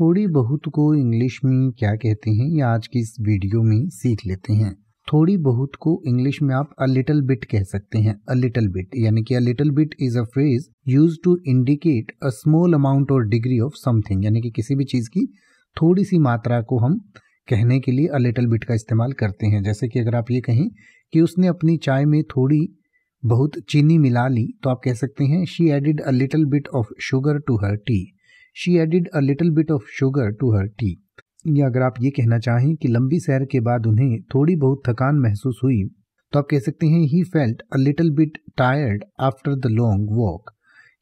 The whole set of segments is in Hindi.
थोड़ी बहुत को इंग्लिश में क्या कहते हैं ये आज की इस वीडियो में सीख लेते हैं थोड़ी बहुत को इंग्लिश में आप अ लिटल बिट कह सकते हैं अ लिटल बिट यानी कि a little bit is a phrase use to indicate a small amount और डिग्री ऑफ समथिंग यानी कि किसी भी चीज़ की थोड़ी सी मात्रा को हम कहने के लिए अ लिटल बिट का इस्तेमाल करते हैं जैसे कि अगर आप ये कहें कि उसने अपनी चाय में थोड़ी बहुत चीनी मिला ली तो आप कह सकते हैं she added a little bit of sugar to her tea she added a little bit of sugar to her tea या अगर आप ये कहना चाहें कि लंबी सैर के बाद उन्हें थोड़ी बहुत थकान महसूस हुई तो आप कह सकते हैं he felt a little bit tired after the long walk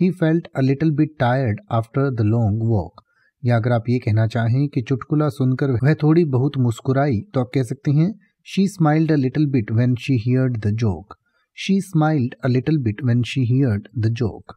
he felt a little bit tired after the long walk या अगर आप ये कहना चाहें कि चुटकुला सुनकर वह थोड़ी बहुत मुस्कुराई तो आप कह सकते हैं she smiled a little bit when she heard the joke she smiled a little bit when she heard the joke